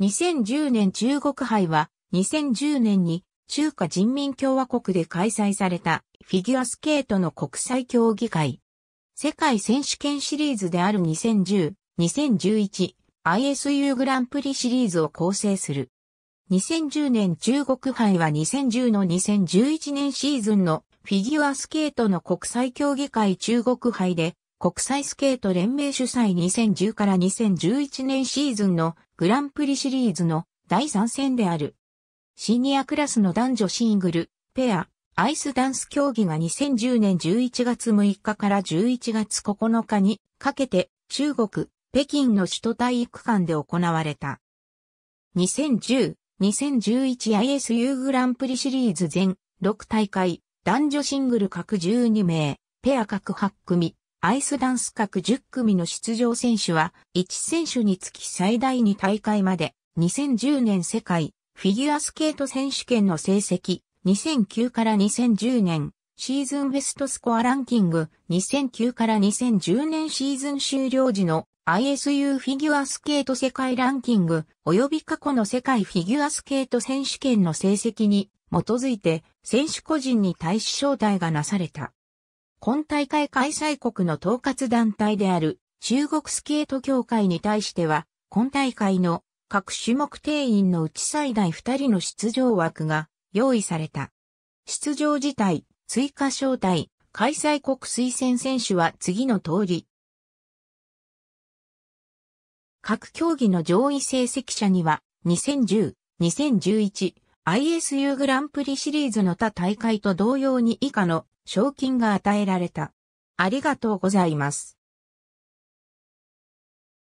2010年中国杯は2010年に中華人民共和国で開催されたフィギュアスケートの国際競技会。世界選手権シリーズである2010、2011、ISU グランプリシリーズを構成する。2010年中国杯は2010の2011年シーズンのフィギュアスケートの国際競技会中国杯で国際スケート連盟主催2010から2011年シーズンのグランプリシリーズの第3戦である。シニアクラスの男女シングル、ペア、アイスダンス競技が2010年11月6日から11月9日にかけて中国、北京の首都体育館で行われた。2010、2011ISU グランプリシリーズ全6大会、男女シングル各12名、ペア各8組、アイスダンス各10組の出場選手は、1選手につき最大2大会まで、2010年世界フィギュアスケート選手権の成績、2009から2010年シーズンベストスコアランキング、2009から2010年シーズン終了時の ISU フィギュアスケート世界ランキング、及び過去の世界フィギュアスケート選手権の成績に基づいて、選手個人に対し招待がなされた。今大会開催国の統括団体である中国スケート協会に対しては、今大会の各種目定員のうち最大2人の出場枠が用意された。出場自体、追加招待、開催国推薦選手は次の通り。各競技の上位成績者には、2010、2011、ISU グランプリシリーズの他大会と同様に以下の賞金が与えられた。ありがとうございます。